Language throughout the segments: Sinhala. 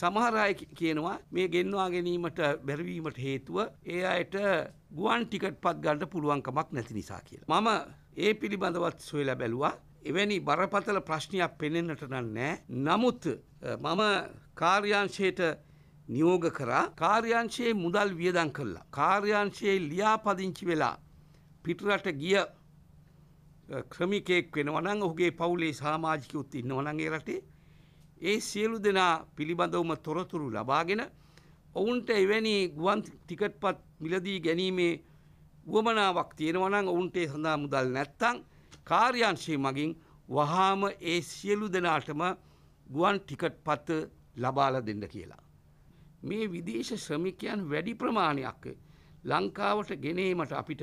සමහර අය කියනවා මේ ගෙන්වා ගැනීමට බැරවීමට හේතුව ඒ අයට ගුවන් ටිකට් පත් ගන්න පුළුවන්කමක් නැති නිසා කියලා. මම ඒ පිළිබඳවත් සොයලා බැලුවා. එවැනි බරපතල ප්‍රශ්නයක් පෙනෙන්නට නෑ. නමුත් මම කාර්යාංශයට නියෝග කරා කාර්යාංශයේ මුදල් වියදම් කළා. කාර්යාංශයේ ලියාපදිංචි වෙලා පිටරට ගිය ක්‍රමිකයෙක් වෙනවා නම් ඔහුගේ පවුලේ සමාජිකයොත් ඉන්නවා නම් ඒ රටේ ඒ සියලු දෙනා පිළිබඳවම තොරතුරු ලබාගෙන ඔවුන්ට එවැනි ගුවන් ටිකට්පත් මිලදී ගැනීමේ වුවමනාවක් තියෙනවනම් ඔවුන්ට සඳහා මුදල් නැත්තං කාර්යංශය මගින් වහාම ඒ සියලු දෙනාටම ගුවන් ටිකට් පත්ත ලබාල දෙන්න කියලා. මේ විදේශ ශ්‍රමිකයන් වැඩි ප්‍රමාණයක් ලංකාවට ගෙනීමට අපිට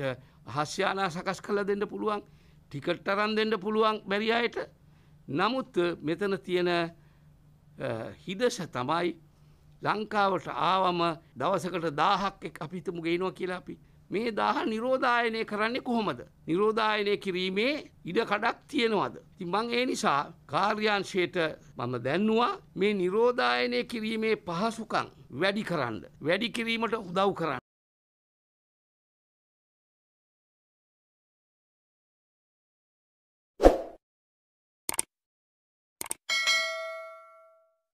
හස්්‍යානා සකස් කළ දෙන්න පුළුවන් ටිකට් තරන් දෙන්න පුළුවන් බැරි අයට නමුත් මෙතන තියෙන හිදශ තමයි ලංකාවට ආවම දවසකට දාහක් එක් අපිතමු ගේනවා කියලා අපි මේ දාහ නිරෝධායනය කරන්නේ කොහොමද නිරෝධායනය කිරීමේ ඉඩ කඩක් තියෙනවද ඉතින් මං ඒ නිසා කාර්යාංශයට මම දැන්නවා මේ නිරෝධායනය කිරීමේ පහසුකම් වැඩි කරන්න වැඩි කිරීමට උදව් කරන්න